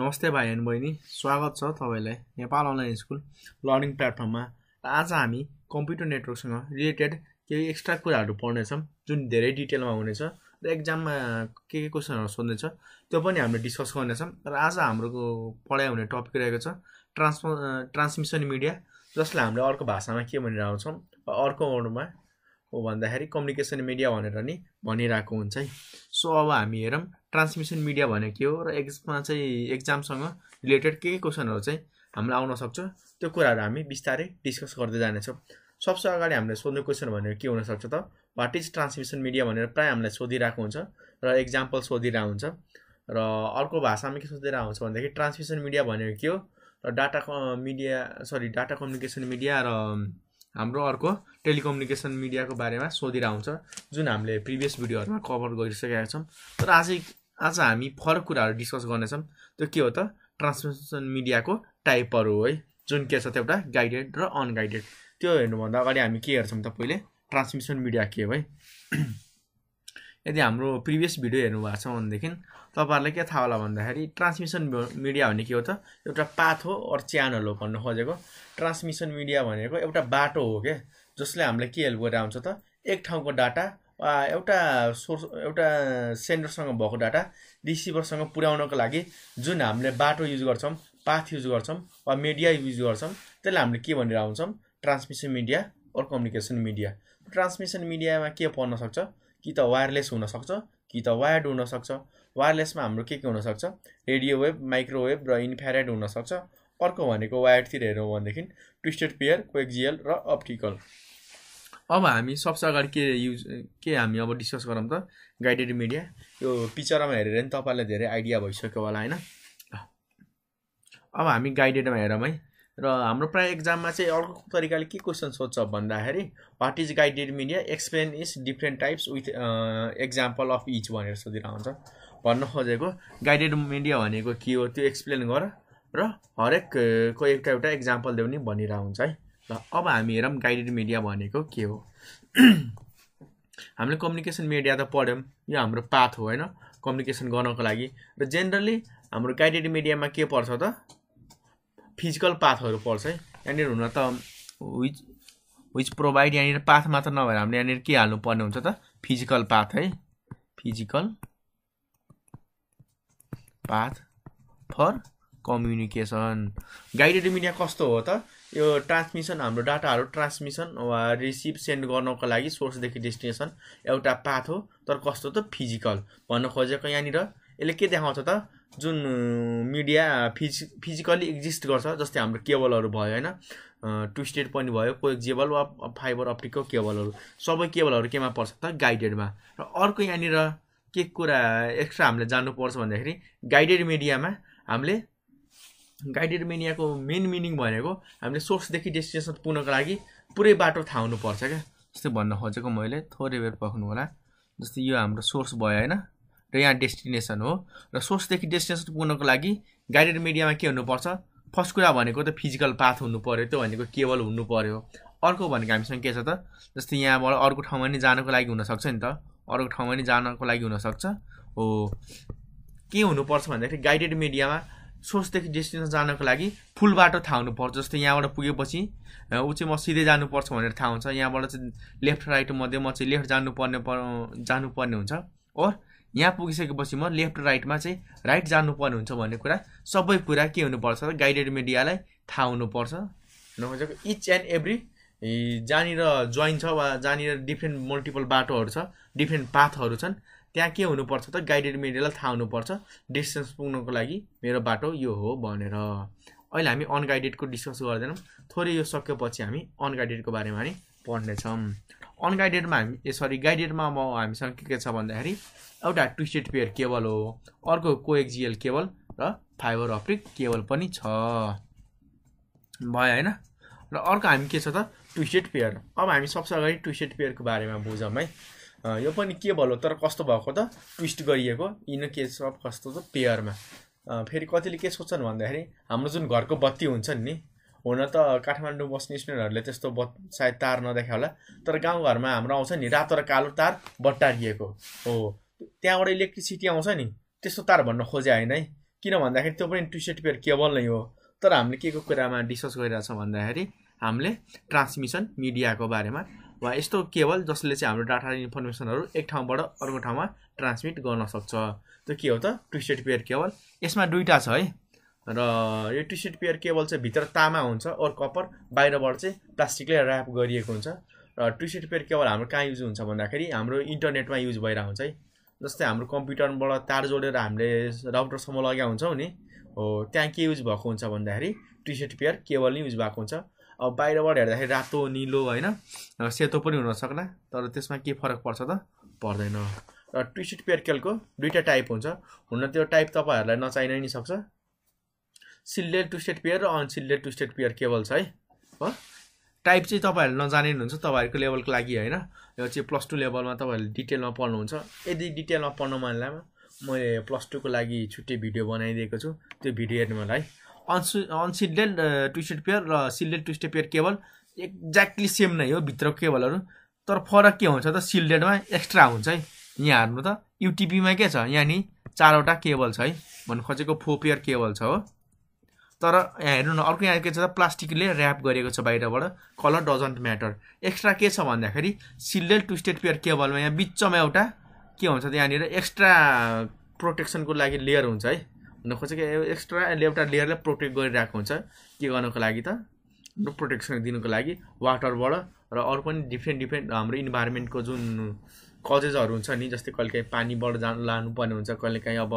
नमस्ते भाइ एन्ड बहिनी स्वागत छ तपाईँलाई नेपाल अनलाइन स्कुल लर्निङ प्लेटफर्ममा र आज हामी कम्प्युटर नेटवर्कसँग रिलेटेड केही एक्स्ट्रा कुराहरू पढ्नेछौँ जुन धेरै डिटेलमा हुनेछ र एक्जाममा के के क्वेसनहरू सोध्नेछ त्यो पनि हामीले डिस्कस गर्नेछौँ र आज हाम्रो पढाइ हुने टपिक रहेको छ ट्रान्सफ ट्रान्समिसन मिडिया जसलाई हामीले अर्को भाषामा के भनेर आउँछौँ अर्को वर्डमा हो भन्दाखेरि कम्युनिकेसन मिडिया भनेर नि भनिरहेको हुन्छ है सो अब हामी हेरौँ ट्रान्समिसन मिडिया भनेको के हो र एक्समा चाहिँ एक्जामसँग रिलेटेड के के क्वेसनहरू चाहिँ हामीलाई आउन सक्छ त्यो कुराहरू हामी बिस्तारै डिस्कस गर्दै जानेछौँ सबसे अगाडि हामीले सोध्ने क्वेसन भनेर के हुनसक्छ त वाट इज ट्रान्समिसन मिडिया भनेर प्रायः हामीलाई सोधिरहेको हुन्छ र एक्जाम्पल सोधिरहेको हुन्छ र अर्को भाषामा के सोधिरहेको हुन्छ भनेदेखि ट्रान्समिसन मिडिया भनेको के हो र data media sorry data communication media र हाम्रो अर्को टेलिकम्युनिकेसन मिडियाको बारेमा सोधेर आउँछ जुन हामीले प्रिभियस भिडियोहरूमा कभर गरिसकेका छौँ तर आज आज हामी फरक कुराहरू डिस्कस गर्नेछौँ त्यो के हो त ट्रान्समिसन मिडियाको टाइपहरू है जुन के छ त्यो एउटा गाइडेड र अनगाइडेड त्यो हेर्नुभन्दा अगाडि हामी के हेर्छौँ त पहिले ट्रान्समिसन मिडिया के हो है यदि हाम्रो प्रिभियस भिडियो हेर्नु भएको छ भनेदेखि तपाईँहरूलाई के थाहा होला भन्दाखेरि ट्रान्समिसन मिडिया भने के हो त एउटा पाथ हो अरू च्यानल हो भन्नु खोजेको ट्रान्समिसन मिडिया भनेको एउटा बाटो हो क्या जसले हामीलाई के हेल्प गरेर आउँछ त एक ठाउँको डाटा वा एउटा सोर्स एउटा सेन्डरसँग भएको डाटा रिसिभरसँग पुर्याउनको लागि जुन हामीले बाटो युज गर्छौँ पाथ युज गर्छौँ वा मिडिया युज गर्छौँ त्यसलाई हामीले के भनेर आउँछौँ transmission media or communication media transmission मिडियामा के पर्न सक्छ कि त वायरलेस हुनसक्छ कि त वायर्ड हुनसक्छ वायरलेसमा हाम्रो के के हुनसक्छ रेडियो वेभ माइक्रोवेभ र इन्फ्यारेड हुनसक्छ अर्को भनेको वायरतिर हेऱ्यौँ भनेदेखि ट्विस्टेड पेयर क्वेक्जियल र अप्टिकल अब हामी सबसे अगाडि के युज के हामी अब डिस्कस गरौँ त गाइडेड मिडिया यो पिक्चरमा हेरेर नि तपाईँलाई धेरै आइडिया भइसक्यो होला होइन अब हामी गाइडेडमा हेरौँ है र हाम्रो प्रायः एक्जाममा चाहिँ अर्को तरिकाले के क्वेसन सोध्छ भन्दाखेरि what is guided media explain is different types with example of each भनेर सोधिरहन्छ हुन्छ भन्न खोजेको गाइडेड मिडिया भनेको के हो त्यो एक्सप्लेन गर र हरेकको uh, एउटा एउटा एक्जाम्पल देऊ नि भनिरहेको हुन्छ है ल अब हामी हेरौँ गाइडेड मिडिया भनेको के हो हामीले कम्युनिकेसन मिडिया त पढ्यौँ यो हाम्रो पाथ हो होइन कम्युनिकेसन गर्नको लागि र जेनरली हाम्रो गाइडेड मिडियामा के पर्छ त फिजिकल पाथहरू पर्छ है यहाँनिर हुन त विच विच प्रोभाइड यहाँनिर पाथ मात्र नभएर हामीले यहाँनिर के हाल्नुपर्ने हुन्छ त फिजिकल पाथ है physical path for communication guided media कस्तो हो त यो ट्रान्समिसन हाम्रो डाटाहरू ट्रान्समिसन वा रिसिभ सेन्ड गर्नको लागि सोर्सदेखि डेस्टिनेसन एउटा पाथ हो तर कस्तो त फिजिकल भन्न खोजेको यहाँनिर यसले के देखाउँछ त जुन मिडिया फिजि फिजिकल्ली एक्जिस्ट गर्छ जस्तै हाम्रो केबलहरू भयो होइन ट्विस्टेड पनि भयो एक्जेबल वा फाइबर अप्टिकको केबलहरू सबै केबलहरू केमा पर्छ त गाइडेडमा र अर्को यहाँनिर के कुरा एक्स्ट्रा हामीले जान्नुपर्छ भन्दाखेरि गाइडेड मिडियामा हामीले गाइडेड मेनियाको मेन मिनिङ भनेको हामीले सोर्सदेखि डेस्टिनेसन पुग्नको लागि पुरै बाटो थाहा हुनुपर्छ क्या जस्तै भन्न खोजेको मैले थोरै बेर पक्नु होला जस्तै यो हाम्रो सोर्स भयो होइन र यहाँ डेस्टिनेसन हो र सोर्सदेखि डेस्टिनेसन पुग्नको लागि गाइडेड मिडियामा के हुनुपर्छ फर्स्ट कुरा भनेको त फिजिकल पाथ हुनु पऱ्यो त्यो भनेको केवल हुनु पऱ्यो अर्को भनेको हामीसँग के छ त जस्तै यहाँबाट अर्को ठाउँमा नि जानको लागि हुनसक्छ नि त अर्को ठाउँमा नि जानको लागि हुनसक्छ हो के हुनुपर्छ भन्दाखेरि गाइडेड मिडियामा सोर्सदेखि डेस्टिनेसन जानको लागि फुल बाटो थाहा हुनुपर्छ जस्तै यहाँबाट पुगेपछि ऊ चाहिँ म सिधै जानुपर्छ भनेर थाहा हुन्छ यहाँबाट चाहिँ लेफ्ट राइट मध्ये म चाहिँ लेफ्ट जानुपर्ने जानुपर्ने हुन्छ ओर यहाँ पुगिसकेपछि म लेफ्ट राइटमा चाहिँ राइट जानुपर्ने हुन्छ भन्ने कुरा सबै कुरा के हुनुपर्छ गाइडेड मिडियालाई थाहा हुनुपर्छ नभएको इच एन्ड एभ्री जहाँनिर जोइन छ वा जहाँनिर डिफ्रेन्ट मल्टिपल बाटोहरू छ डिफ्रेन्ट पाथहरू छन् त्यहाँ के हुनुपर्छ त गाइडेड मिडियालाई थाहा हुनुपर्छ डिस्टेन्स पुग्नको लागि मेरो बाटो यो हो भनेर अहिले हामी अनगाइडेडको डिस्कस गर्दैनौँ थोरै यो सकेपछि हामी अनगाइडेडको बारेमा नै पढ्नेछौँ अनगाइडेडमा हामी ए सरी गाइडेडमा म हामीसँग के के छ भन्दाखेरि एउटा ट्विस्टेड पेयर केबल हो अर्को कोएक्जिएल केबल र फाइबर अप्टिक केबल पनि छ भयो होइन र अर्को हामी के छ त ट्विस्टेड पेयर अब हामी सबसे अगाडि ट्विस्टेड पेयरको बारेमा बुझौँ है यो पनि के भलो तर कस्तो भएको त ट्विस्ट गरिएको इन केस अफ कस्तो त पेयरमा फेरि कतिले के सोच्छन् भन्दाखेरि हाम्रो जुन घरको बत्ती हुन्छ नि हुन त काठमाडौँ बस्ने स्टुडेन्टहरूले त्यस्तो बत् सायद तार नदेखा होला तर गाउँघरमा हाम्रो आउँछ नि रातो र कालो तार बट्टारिएको हो त्यहाँबाट इलेक्ट्रिसिटी आउँछ नि त्यस्तो तार भन्न खोजे होइन है किन भन्दाखेरि त्यो पनि ट्विसेट पेयर केबल नै हो तर हामीले के को कुरामा डिस्कस गरिरहेछौँ भन्दाखेरि हामीले ट्रान्समिसन मिडियाको बारेमा वा यस्तो केबल जसले चाहिँ हाम्रो डाटा इन्फर्मेसनहरू एक ठाउँबाट अर्को ठाउँमा ट्रान्समिट गर्न सक्छ त्यो के हो त ट्विस्टेड पेयर केबल यसमा दुईवटा छ है र यो ट्विस्टेड पेयर केबल चाहिँ भित्र तामा हुन्छ ओर कपर बाहिरबाट चाहिँ प्लास्टिकले ऱ्याप गरिएको हुन्छ र ट्विस्टेड पेयर केबल हाम्रो कहाँ युज हुन्छ भन्दाखेरि हाम्रो इन्टरनेटमा युज भइरहेको हुन्छ है जस्तै हाम्रो कम्प्युटरबाट तार जोडेर हामीले राउटरसम्म लग्या हुन्छौँ नि हो त्यहाँ के युज भएको हुन्छ भन्दाखेरि ट्विस्टेड पेयर केबल नै युज भएको हुन्छ अब बाहिरबाट हेर्दाखेरि रातो निलो होइन सेतो पनि हुन सक्ला तर त्यसमा के फरक पर्छ त पर्दैन र ट्विस्टेड पेयरकेलको दुइटा टाइप हुन्छ हुन त्यो टाइप तपाईँहरूलाई नचाहिन नि सक्छ सिल्डेड ट्विस्टेड पेयर र अनसिल्डेड ट्विस्टेड पेयर केबल छ है हो टाइप चाहिँ तपाईँहरूले नजाने हुन्छ तपाईँहरूको लेभलको लागि होइन यो चाहिँ प्लस टू लेभलमा तपाईँहरूले डिटेलमा पढ्नुहुन्छ यदि डिटेलमा पढ्न मन लामा मैले प्लस टूको लागि छुट्टै भिडियो बनाइदिएको छु त्यो भिडियो हेर्नु मलाई अनसु अनसिल्डेड ट्विस्टेड पेयर र shielded twisted pair cable exactly same नै हो भित्रको केबलहरू तर फरक के हुन्छ त सिल्डेडमा एक्स्ट्रा हुन्छ है यहाँ हेर्नु त युटिपीमा के छ यहाँ चारवटा केबल छ है भन्नु खोजेको फोर पेयर केबल छ हो तर यहाँ हेर्नु न अर्को यहाँ के छ त प्लास्टिकले ऱ्याप गरेको छ बाहिरबाट कलर डजन्ट म्याटर एक्स्ट्रा के छ भन्दाखेरि सिल्डेड ट्विस्टेड पेयर केबलमा यहाँ बिचमा एउटा के हुन्छ त यहाँनिर एक्स्ट्रा प्रोटेक्सनको लागि लेयर हुन्छ है हुन खोजेको एक्स्ट्रा एउटा लेयरलाई प्रोटेक्ट गरिरहेको हुन्छ के गर्नुको लागि त प्रोटेक्सन दिनुको लागि वाटरबाट र अरू पनि डिफ्रेन्ट डिफ्रेन्ट हाम्रो इन्भाइरोमेन्टको जुन कजेजहरू हुन्छ नि जस्तै कहिले काहीँ पानीबाट जानु लानुपर्ने हुन्छ कहिले काहीँ अब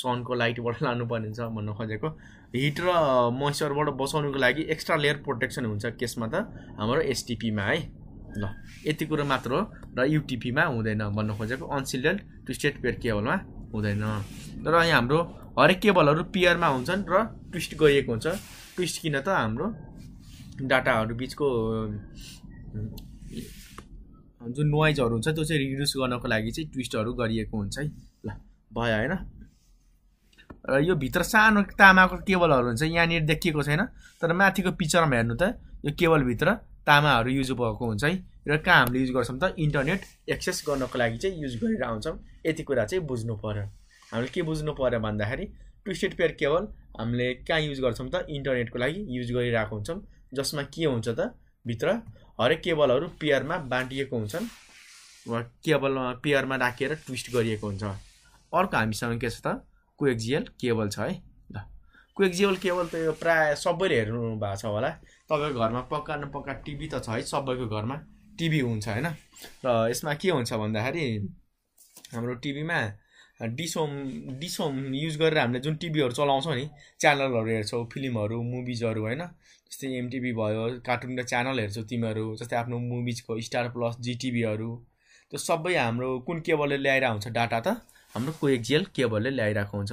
सनको लाइटबाट लानुपर्ने हुन्छ भन्न खोजेको हिट र मोइस्चरबाट बचाउनुको लागि एक्स्ट्रा लेयर प्रोटेक्सन हुन्छ केसमा त हाम्रो एसटिपीमा है ल यति कुरो मात्र हो र युटिपीमा हुँदैन भन्न खोजेको अनसिल्डेन्ट टु स्टेट पेयर केबलमा हुँदैन र यहाँ हाम्रो हरेक केबलहरू पियरमा हुन्छन् र ट्विस्ट गरिएको हुन्छ ट्विस्ट किन त हाम्रो डाटाहरू बिचको जुन नोइजहरू हुन्छ त्यो चाहिँ रिड्युस गर्नको लागि चाहिँ ट्विस्टहरू गरिएको हुन्छ है ल भयो होइन र यो भित्र सानो तामाको केबलहरू हुन्छ यहाँनिर देखिएको छैन तर माथिको पिक्चरमा हेर्नु त यो केबलभित्र तामाहरू युज भएको हुन्छ है र कहाँ हामीले युज गर्छौँ त इन्टरनेट एक्सेस गर्नको लागि चाहिँ युज गरेर आउँछौँ यति कुरा चाहिँ बुझ्नु पऱ्यो हामीले के बुझ्नु पऱ्यो भन्दाखेरि ट्विस्टेड पेयर केवल हामीले कहाँ युज गर्छौँ त इन्टरनेटको लागि युज गरिरहेको हुन्छौँ जसमा के हुन्छ त भित्र हरेक केबलहरू पेयरमा बाँडिएको हुन्छन् वा केबलमा पेयरमा राखेर ट्विस्ट गरिएको हुन्छ अर्को हामीसँग के छ त कुएक्जिएल केबल छ है ल कुएक्जिएल केबल त यो प्रायः सबैले हेर्नु भएको छ होला तपाईँको घरमा पक्का न पक्का टिभी त छ है सबैको घरमा टिभी हुन्छ होइन र यसमा के हुन्छ भन्दाखेरि हाम्रो टिभीमा डिसोम डिसोम युज गरेर हामीले जुन टिभीहरू चलाउँछौँ नि च्यानलहरू हेर्छौँ फिल्महरू मुभिजहरू होइन जस्तै एमटिभी भयो कार्टुन र च्यानल हेर्छौँ तिमीहरू जस्तै आफ्नो मुभिजको स्टार प्लस जिटिभीहरू त्यो सबै हाम्रो कुन केबलले ल्याएर हुन्छ डाटा त हाम्रो कोएक्जिएल केबलले ल्याइरहेको हुन्छ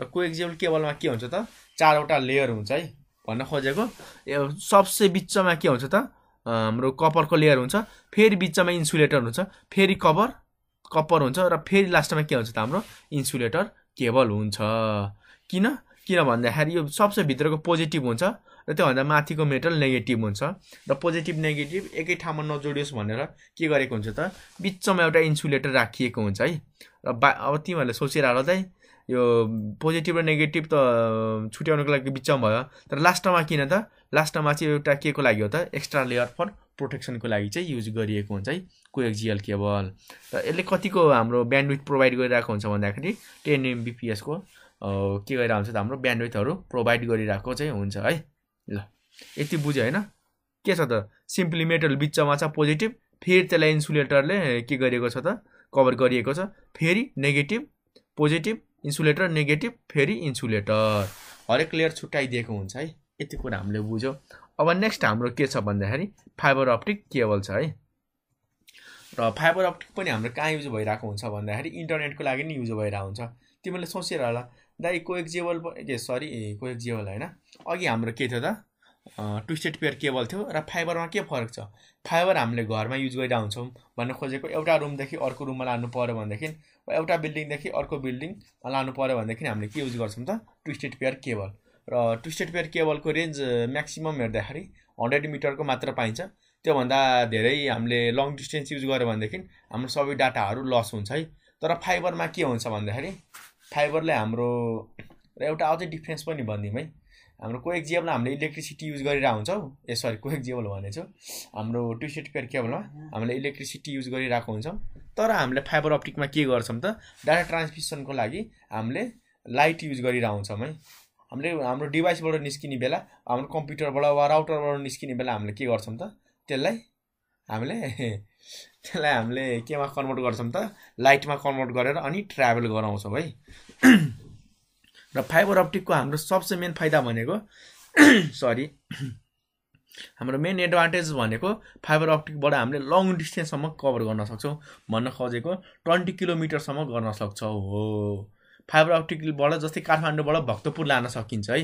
र कोएक्जिएल केबलमा के हुन्छ त चारवटा लेयर हुन्छ है भन्न खोजेको सबसे बिचमा के हुन्छ त हाम्रो कपरको लेयर हुन्छ फेरि बिचमा इन्सुलेटर हुन्छ फेरि कभर कपर हुन्छ र फेरि लास्टमा के हुन्छ त हाम्रो इन्सुलेटर केबल हुन्छ किन किन भन्दाखेरि यो सबसे भित्रको पोजिटिभ हुन्छ र त्योभन्दा माथिको मेटल नेगेटिभ हुन्छ र पोजिटिभ नेगेटिभ एकै ठाउँमा नजोडियोस् भनेर के गरेको हुन्छ त बिचमा एउटा इन्सुलेटर राखिएको हुन्छ है र बा अब तिमीहरूले सोचेर चाहिँ यो पोजिटिभ र नेगेटिभ त छुट्याउनुको लागि बिचमा भयो तर लास्टमा किन त लास्टमा चाहिँ एउटा के को लागि हो त एक्स्ट्रा लेयर फर प्रोटेक्सनको लागि चाहिँ युज गरिएको हुन्छ है कोएक्जिएल केबल र यसले कतिको हाम्रो ब्यान्डविथ प्रोभाइड गरिरहेको हुन्छ भन्दाखेरि टेन एमबिपिएसको के गरिरहेको हुन्छ त हाम्रो ब्यान्डविथहरू प्रोभाइड गरिरहेको चाहिँ हुन्छ है ल यति बुझ्यो होइन के छ त सिम्पली मेटल बिचमा छ पोजिटिभ फेरि त्यसलाई इन्सुलेटरले के गरिएको छ त कभर गरिएको छ फेरि नेगेटिभ पोजिटिभ इन्सुलेटर नेगेटिभ फेरि इन्सुलेटर हरेक लेयर छुट्याइदिएको हुन्छ है यति कुरा हामीले बुझ्यौँ अब नेक्स्ट हाम्रो के छ भन्दाखेरि फाइबर अप्टिक केबल छ है र फाइबर अप्टिक पनि हाम्रो कहाँ युज भइरहेको हुन्छ भन्दाखेरि इन्टरनेटको लागि नि युज भइरहेको हुन्छ तिमीले सोचेर होला दाइ कोएक जेबल ए सरी कोएक्जेबल होइन अघि हाम्रो के थियो त ट्विस्टेड पेयर केबल थियो र फाइबरमा के फरक छ फाइबर हामीले घरमा युज हुन्छौँ भन्न खोजेको एउटा रुमदेखि अर्को रुममा लानु पऱ्यो भनेदेखि एउटा बिल्डिङदेखि अर्को बिल्डिङ लानु पऱ्यो भनेदेखि हामीले के युज गर्छौँ त ट्विस्टेड पेयर केबल र ट्विस्टेड पेयर केबलको रेन्ज म्याक्सिमम् हेर्दाखेरि हन्ड्रेड मिटरको मात्र पाइन्छ त्योभन्दा धेरै हामीले लङ डिस्टेन्स युज गऱ्यो भनेदेखि हाम्रो सबै डाटाहरू लस हुन्छ है तर फाइबरमा के हुन्छ भन्दाखेरि फाइबरले हाम्रो र एउटा अझै डिफ्रेन्स पनि भनिदिउँ है हाम्रो कोएक हामीले इलेक्ट्रिसिटी युज गरिरहेको हुन्छौँ ए सरी कोएक भने भनेछु हाम्रो ट्विस्टेड पेयर केबलमा हामीले इलेक्ट्रिसिटी युज गरिरहेको हुन्छौँ तर हामीले फाइबर अप्टिकमा के गर्छौँ त डाटा ट्रान्समिसनको लागि हामीले लाइट युज गरिरहन्छौँ है हामीले हाम्रो डिभाइसबाट निस्किने बेला हाम्रो कम्प्युटरबाट वा राउटरबाट निस्किने बेला हामीले के गर्छौँ त त्यसलाई हामीले त्यसलाई हामीले केमा कन्भर्ट गर्छौँ त लाइटमा कन्भर्ट गरेर अनि ट्राभल गराउँछौँ है र फाइबर अप्टिकको हाम्रो सबसे मेन फाइदा भनेको सरी हाम्रो मेन एडभान्टेज भनेको फाइबर अप्टिकबाट हामीले लङ डिस्टेन्ससम्म कभर गर्न सक्छौँ भन्न खोजेको ट्वेन्टी किलोमिटरसम्म गर्न सक्छौँ हो फाइबर अप्टिकलबाट जस्तै काठमाडौँबाट भक्तपुर लान सकिन्छ है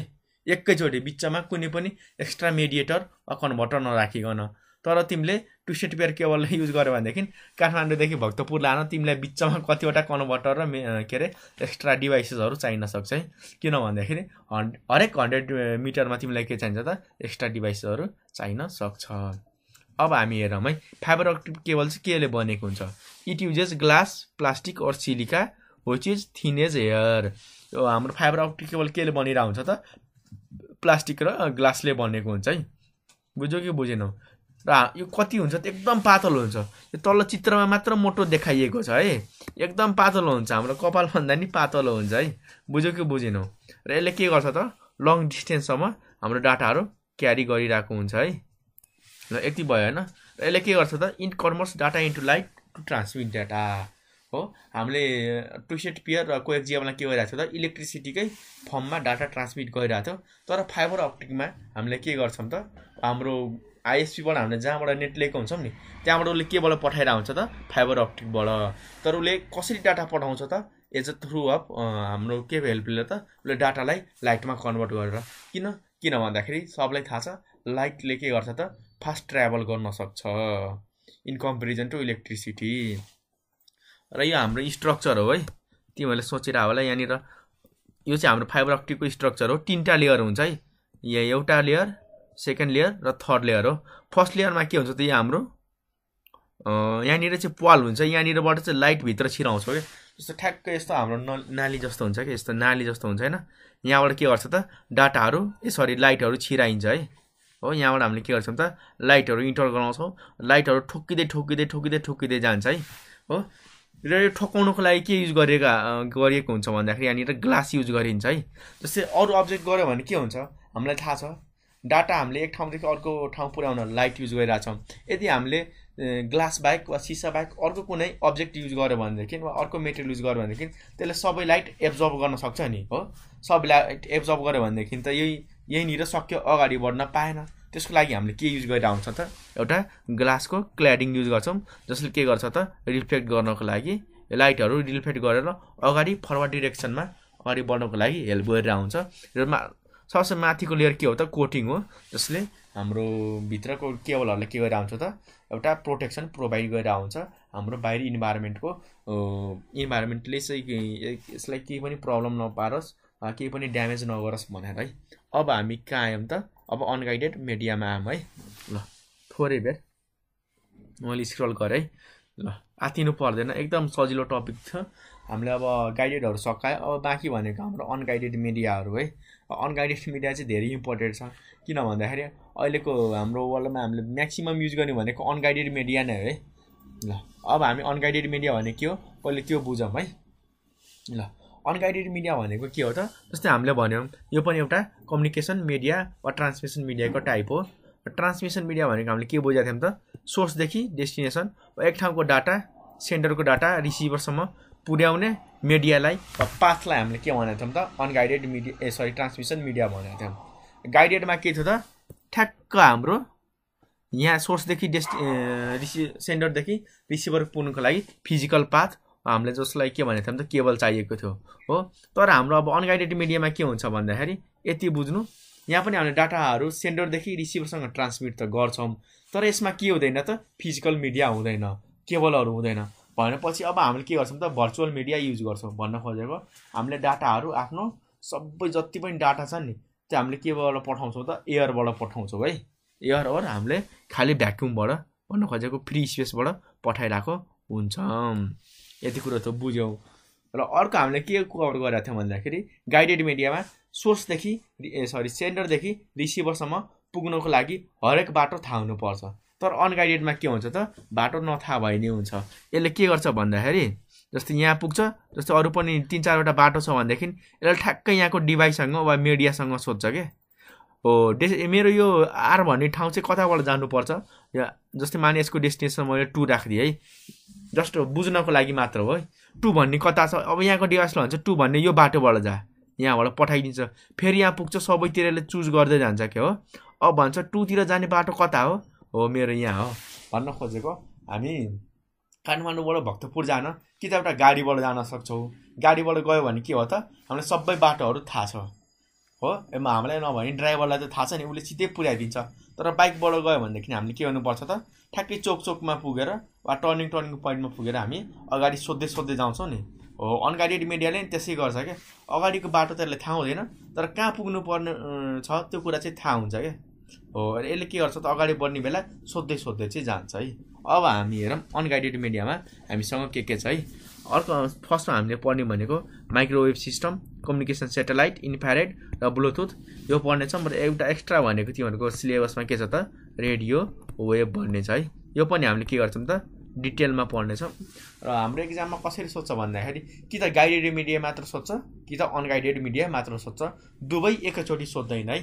एकैचोटि बिचमा कुनै पनि एक्स्ट्रा मेडिएटर वा कन्भर्टर नराखिकन तर तिमीले twisted pair cable use गर्यो भनेदेखि काठमाडौँदेखि भक्तपुर लान तिमीलाई बिचमा कतिवटा कन्भर्टर र के अरे एक्स्ट्रा डिभाइसेसहरू चाहिन सक्छ है किन भन्दाखेरि हरेक हन्ड्रेड मिटरमा तिमीलाई के चाहिन्छ त एक्स्ट्रा डिभाइसेसहरू चाहिन सक्छ अब हामी हेरौँ है फाइबर अप्टिक केबल चाहिँ केले बनेको हुन्छ it uses glass plastic or silica which is thin as hair यो हाम्रो फाइबर अप्टिक केवल केले बनिरहेको हुन्छ त प्लास्टिक र ग्लासले बनेको हुन्छ है बुझ्यो कि बुझेनौ र यो कति हुन्छ त एकदम पातलो हुन्छ यो तल्लो चित्रमा मात्र मोटो देखाइएको छ है एकदम पातलो हुन्छ हाम्रो कपालभन्दा नि पातलो हुन्छ है बुझ्यो कि बुझेनौ र यसले के गर्छ त लङ डिस्टेन्ससम्म हाम्रो डाटाहरू क्यारी गरिरहेको हुन्छ है र यति भयो होइन र यसले के गर्छ त it converts data into light to transmit data हो हामीले सेट पियर र कोएक्जिएमलाई के गरिरहेको थियो त इलेक्ट्रिसिटीकै फर्ममा डाटा ट्रान्समिट गरिरहेको थियो तर फाइबर अप्टिकमा हामीले के गर्छौँ त हाम्रो आइएसपीबाट हामीले जहाँबाट नेट लिएको हुन्छौँ नि त्यहाँबाट उसले केबाट पठाएर हुन्छ त फाइबर अप्टिकबाट तर उसले कसरी डाटा पठाउँछ त एज अ थ्रु अफ हाम्रो के हेल्पले त उसले डाटालाई लाइटमा कन्भर्ट गरेर किन किन भन्दाखेरि सबलाई थाहा छ लाइटले के गर्छ त फास्ट ट्राभल गर्न सक्छ इन कम्पेरिजन टु इलेक्ट्रिसिटी र यो हाम्रो स्ट्रक्चर हो है तिमीहरूले सोचेर होला यहाँनिर यो चाहिँ हाम्रो फाइबर अप्टिकको स्ट्रक्चर हो तिनवटा लेयर हुन्छ है यहाँ एउटा लेयर सेकेन्ड लेयर र थर्ड लेयर हो फर्स्ट लेयरमा के हुन्छ त यो हाम्रो यहाँनिर चाहिँ पाल हुन्छ यहाँनिरबाट चाहिँ लाइटभित्र छिराउँछ क्या जस्तो ठ्याक्कै यस्तो हाम्रो न नाली जस्तो हुन्छ क्या यस्तो नाली जस्तो हुन्छ होइन यहाँबाट के गर्छ त डाटाहरू ए सरी लाइटहरू छिराइन्छ है हो यहाँबाट हामीले के गर्छौँ त लाइटहरू इन्टर गराउँछौँ लाइटहरू ठोक्किँदै ठोक्किँदै ठोक्किँदै ठोक्किँदै जान्छ है हो र यो ठोकाउनुको लागि के युज गरेका गरिएको हुन्छ भन्दाखेरि यहाँनिर ग्लास युज गरिन्छ है जस्तै अरू अब्जेक्ट गऱ्यो भने के हुन्छ हामीलाई थाहा छ डाटा हामीले एक ठाउँदेखि अर्को ठाउँ पुर्याउन लाइट युज गरिरहेछौँ यदि हामीले ग्लास बाहेक वा सिसा बाहेक अर्को कुनै अब्जेक्ट युज गर्यो भनेदेखि वा अर्को मेटेरियल युज गर्यो भनेदेखि त्यसले सबै लाइट एब्जर्भ गर्न सक्छ नि हो सबै लाइट एब्जर्भ गर्यो भनेदेखि त यही यहीँनिर सक्यो अगाडि बढ्न पाएन त्यसको लागि हामीले के युज गरेर आउँछ त एउटा ग्लासको क्ल्याडिङ युज गर्छौँ जसले के गर्छ त रिफ्लेक्ट गर्नको लागि लाइटहरू रिफ्लेक्ट गरेर अगाडि फरवर्ड डिरेक्सनमा अगाडि बढ्नको लागि हेल्प गरेर आउँछ र मा सबसे माथिको लेयर के हो त कोटिङ हो जसले हाम्रो भित्रको केबलहरूलाई के गरेर आउँछ त एउटा प्रोटेक्सन प्रोभाइड गरेर आउँछ हाम्रो बाहिरी इन्भाइरोमेन्टको इन्भाइरोमेन्टले चाहिँ यसलाई केही पनि प्रब्लम नपारोस् केही पनि ड्यामेज नगरोस् भनेर है अब हामी कहाँ आयौँ त अब अनगाइडेड मिडियामा आऊँ है ल थोरै बेर मैले स्क्रल गरेँ ल आतिनु पर्दैन एकदम सजिलो टपिक छ हामीले अब गाइडेडहरू सकायो अब बाँकी भनेको हाम्रो अनगाइडेड मिडियाहरू है अनगाइडेड मिडिया चाहिँ धेरै इम्पोर्टेन्ट छ किन भन्दाखेरि अहिलेको हाम्रो वर्ल्डमा हामीले म्याक्सिमम् युज गर्ने भनेको अनगाइडेड मिडिया नै हो है ल अब हामी अनगाइडेड मिडिया भनेको के हो पहिले त्यो बुझौँ है ल अनगाइडेड मिडिया भनेको के हो त जस्तै हामीले भन्यौँ यो पनि एउटा कम्युनिकेसन मिडिया वा ट्रान्समिसन मिडियाको टाइप हो ट्रान्समिसन मिडिया भनेको हामीले के बुझाएको थियौँ त सोर्सदेखि डेस्टिनेसन एक ठाउँको डाटा सेन्टरको डाटा रिसिभरसम्म पुर्याउने मिडियालाई वा पाथलाई हामीले के भनेको थियौँ त अनगाइडेड मिडिया ए सरी ट्रान्समिसन मिडिया भनेको थियौँ गाइडेडमा के थियो त ठ्याक्क हाम्रो यहाँ सोर्सदेखि डेस्टि रिसि सेन्टरदेखि रिसिभर पुग्नुको लागि फिजिकल पाथ हामीले जसलाई के भनेको थियौँ त केबल चाहिएको थियो हो तर हाम्रो अब अनगाइडेड मिडियामा के हुन्छ भन्दाखेरि यति बुझ्नु यहाँ पनि हामीले डाटाहरू सेन्डरदेखि रिसिभरसँग ट्रान्समिट त गर्छौँ तर यसमा के हुँदैन त फिजिकल मिडिया हुँदैन केबलहरू हुँदैन भनेपछि अब हामीले के गर्छौँ त भर्चुअल मिडिया युज गर्छौँ भन्न खोजेको हामीले डाटाहरू आफ्नो सबै जति पनि डाटा छन् नि त्यो हामीले केबलबाट पठाउँछौँ त एयरबाट पठाउँछौँ है एयर ओर हामीले खालि भ्याक्युमबाट भन्न खोजेको फ्री स्पेसबाट पठाइरहेको हुन्छौँ यति कुरो त बुझ्यौँ र अर्को हामीले के कभर गरेका थियौँ भन्दाखेरि गाइडेड मिडियामा सोर्सदेखि सरी सेन्डरदेखि रिसिभरसम्म पुग्नको लागि हरेक बाटो थाहा हुनुपर्छ तर अनगाइडेडमा के हुन्छ त बाटो नथाहा भए नै हुन्छ यसले के गर्छ भन्दाखेरि जस्तै यहाँ पुग्छ जस्तै अरू पनि तिन चारवटा बाटो छ भनेदेखि यसले ठ्याक्कै यहाँको डिभाइससँग वा मिडियासँग सोध्छ क्या हो डेस् मेरो यो आर भन्ने ठाउँ चाहिँ कताबाट जानुपर्छ जस्तै माने यसको डेस्टिनेसन मैले टु राखिदिएँ है जस्ट बुझ्नको लागि मात्र हो है टु भन्ने कता छ अब यहाँको डिभाइसलाई भन्छ टु भन्ने यो बाटोबाट जा यहाँबाट पठाइदिन्छ फेरि यहाँ पुग्छ सबैतिरले चुज गर्दै जान्छ क्या हो अब भन्छ टुतिर जाने बाटो कता हो हो मेरो यहाँ हो भन्न खोजेको हामी काठमाडौँबाट भक्तपुर जान कि त एउटा गाडीबाट जान सक्छौँ गाडीबाट गयो भने के हो त हामीलाई सबै बाटोहरू थाहा छ हो एमा हामीलाई नभने ड्राइभरलाई त थाहा छ नि उसले सिधै पुर्याइदिन्छ तर बाइकबाट गयो भनेदेखि हामीले के गर्नुपर्छ त ठ्याक्कै चोक चोकमा पुगेर वा टर्निङ टर्निङ पोइन्टमा पुगेर हामी अगाडि सोद्धै सोद्धै जान्छौँ नि हो अनगाइडेड मिडियाले नि त्यसै गर्छ क्या अगाडिको बाटो त यसलाई थाहा हुँदैन तर कहाँ पुग्नु पर्ने छ त्यो कुरा चाहिँ थाहा हुन्छ क्या हो यसले के गर्छ त अगाडि बढ्ने बेला सोद्धै सोद्धै चाहिँ जान्छ है अब हामी हेरौँ अनगाइडेड मिडियामा हामीसँग के के छ है अर्को फर्स्टमा हामीले पढ्ने भनेको microwave system communication satellite infrared र ब्लुटुथ यो पढ्ने छ मैले एउटा एक्स्ट्रा भनेको तिमीहरूको सिलेबसमा के छ त रेडियो वेब भन्ने छ है यो पनि हामीले के गर्छौँ त डिटेलमा पढ्नेछौँ र हाम्रो इक्जाममा कसरी सोध्छ भन्दाखेरि कि त गाइडेड मिडिया मात्र सोध्छ कि त अनगाइडेड मिडिया मात्र सोध्छ दुवै एकैचोटि सोध्दैन है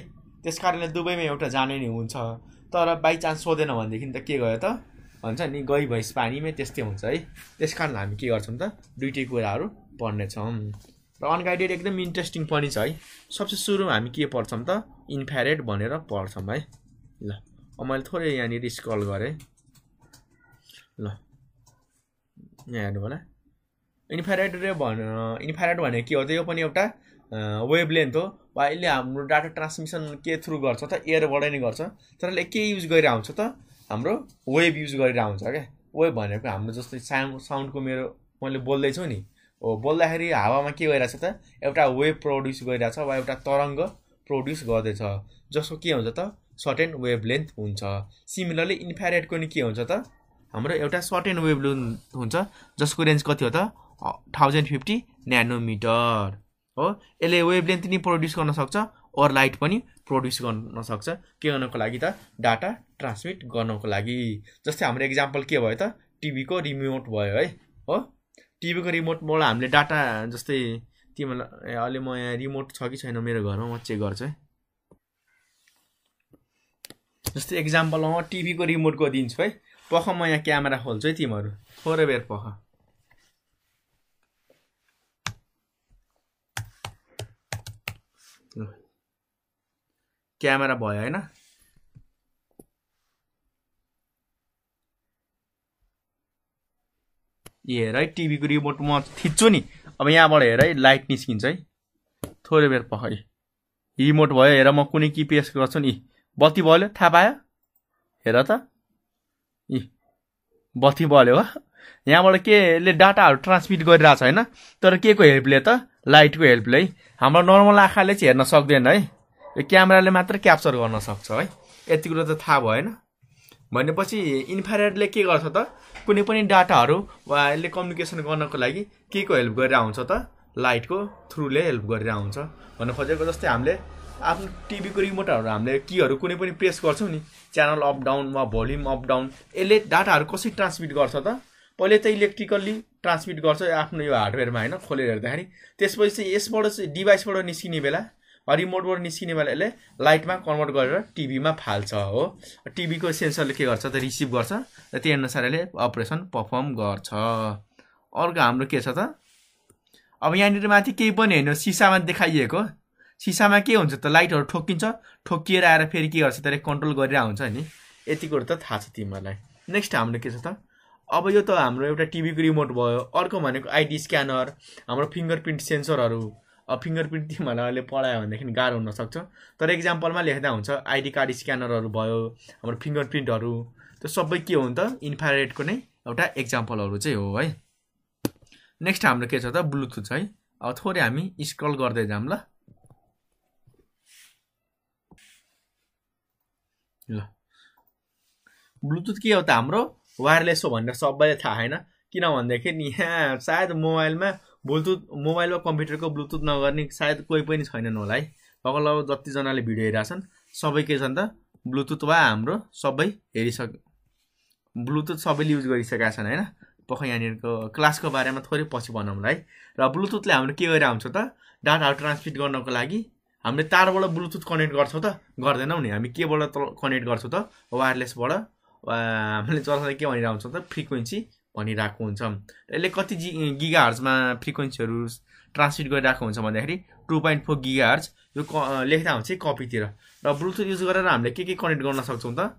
त्यस कारणले दुवैमा एउटा जाने नै हुन्छ तर बाई चान्स सोधेन भनेदेखि त के गयो त भन्छ नि गई भैँस पानीमै त्यस्तै हुन्छ है त्यस कारण हामी के गर्छौँ त दुइटै कुराहरू पढ्नेछौँ र अनगाइडेड एकदम इन्ट्रेस्टिङ पनि छ है सबसे सुरुमा हामी के पढ्छौँ त इन्फ्यारेड भनेर पढ्छौँ है ल मैले थोरै यहाँनिर स्कल गरेँ ल यहाँ हेर्नु होला इन्फ्यारेड रे भन इन्फ्यारेड भनेको के हो त यो पनि एउटा वेभ लेन्थ हो वा अहिले हाम्रो डाटा ट्रान्समिसन के थ्रु गर्छ त एयरबाटै नै गर्छ तर यसले के युज गरेर आउँछ त हाम्रो वेभ युज गरेर आउँछ क्या वेभ भनेको हाम्रो जस्तै साउन्ड साउन्डको मेरो मैले बोल्दैछु नि हो बोल्दाखेरि हावामा के छ त एउटा वेभ प्रड्युस गरिरहेछ वा एउटा तरङ्ग प्रड्युस गर्दैछ जसको के हुन्छ त सर्टेन वेभ लेन्थ हुन्छ सिमिलरली इन्फ्रारेडको नि के हुन्छ त हाम्रो एउटा सर्टेन वेभ लेन्थ हुन्छ जसको रेन्ज कति हो त थाउजन्ड फिफ्टी न्यानोमिटर हो यसले वेभ लेन्थ नि प्रड्युस गर्न सक्छ ओर लाइट पनि प्रड्युस गर्न सक्छ के गर्नको लागि त डाटा ट्रान्समिट गर्नको लागि जस्तै हाम्रो इक्जाम्पल के भयो त टिभीको रिमोट भयो है हो टिभीको रिमोटबाट हामीले डाटा जस्तै तिमीलाई अहिले म यहाँ रिमोट छ कि छैन मेरो घरमा म चेक गर्छु है जस्तै इक्जाम्पल म टिभीको रिमोटको दिन्छु है पख म यहाँ क्यामेरा खोल्छु है तिमीहरू थोरै बेर पख क्यामेरा भयो होइन हेर है टिभीको रिमोट म थिच्छु नि अब यहाँबाट हेर है लाइट निस्किन्छ है थोरै बेर पखाइ रिमोट भयो हेर म कुनै कि पेस गर्छु नि बत्ती बल्यो थाहा पायो हेर त इ बत्ती बल्यो हो यहाँबाट केले डाटाहरू ट्रान्समिट गरिरहेको छ होइन तर के को हेल्पले त लाइटको हेल्पले है हाम्रो नर्मल आँखाले चाहिँ हेर्न सक्दैन है यो क्यामेराले मात्र क्याप्चर गर्न सक्छ है यति कुरो त थाहा भएन भनेपछि इन्फ्रारेडले के गर्छ त कुनै पनि डाटाहरू वा यसले कम्युनिकेसन गर्नको लागि के को हेल्प गरेर आउँछ त लाइटको थ्रुले हेल्प गरेर आउँछ भन्नु खोजेको जस्तै हामीले आफ्नो टिभीको रिमोटहरू हामीले कीहरू कुनै पनि प्रेस गर्छौँ नि च्यानल अप डाउन वा भोल्युम अप डाउन यसले डाटाहरू कसरी ट्रान्समिट गर्छ त पहिले त इलेक्ट्रिकल्ली ट्रान्समिट गर्छ आफ्नो यो हार्डवेयरमा होइन खोलेर हेर्दाखेरि त्यसपछि चाहिँ यसबाट चाहिँ डिभाइसबाट निस्किने बेला रिमोटबाट निस्किने यसले लाइटमा कन्भर्ट गरेर टिभीमा फाल्छ हो टिभीको सेन्सरले के गर्छ त रिसिभ गर्छ र त्यही अनुसार यसले अपरेसन पर्फर्म गर्छ अर्को हाम्रो के छ त अब यहाँनिर माथि केही पनि होइन सिसामा देखाइएको सिसामा के हुन्छ त लाइटहरू ठोक्किन्छ ठोक्किएर आएर फेरि के गर्छ त्यसले कन्ट्रोल गरेर हुन्छ नि यति कुरो त थाहा छ तिमीहरूलाई नेक्स्ट हाम्रो के छ त अब यो त हाम्रो एउटा टिभीको रिमोट भयो अर्को भनेको आइडी स्क्यानर हाम्रो फिङ्गर प्रिन्ट सेन्सरहरू अब फिङ्गर प्रिन्ट तिमीहरूलाई पढायो भनेदेखि गाह्रो हुनसक्छ तर इक्जाम्पलमा लेख्दा हुन्छ आइडी कार्ड स्क्यानरहरू भयो हाम्रो फिङ्गर प्रिन्टहरू त्यो सबै के हो नि त इन्फ्रारेडको नै एउटा इक्जाम्पलहरू चाहिँ हो है नेक्स्ट हाम्रो के छ त ब्लुटुथ है अब थोरै हामी स्क्रल गर्दै जाऊँ ल ल ब्लुटुथ के हो त हाम्रो वायरलेस हो भनेर सबैले थाहा होइन किनभनेदेखि यहाँ सायद मोबाइलमा ब्लुटुथ मोबाइल वा कम्प्युटरको ब्लुटुथ नगर्ने सायद कोही पनि छैनन् होला है लग लगभग जतिजनाले भिडियो हेरिरहेछन् सबै के छन् त ब्लुटुथ वा हाम्रो सबै हेरिसक ब्लुटुथ सबैले युज गरिसकेका छन् होइन पख यहाँनिरको क्लासको बारेमा थोरै पछि भनौँला है र ब्लुटुथले हाम्रो के गरेर हुन्छ त डाटाहरू ट्रान्समिट गर्नको लागि हामीले तारबाट ब्लुटुथ कनेक्ट गर्छौँ त गर्दैनौँ नि हामी केबाट कनेक्ट गर्छौँ त वायरलेसबाट हामीले चलाउँदा के भनिरहन्छौँ त फ्रिक्वेन्सी भनिरहेको हुन्छ यसले कति जि गिगा हर्चमा फ्रिक्वेन्सीहरू ट्रान्समिट गरिरहेको हुन्छ भन्दाखेरि two point four giga hertz यो क लेख्दा हुन्छ कपीतिर र ब्लुटुथ युज गरेर हामीले के के कनेक्ट गर्न सक्छौँ त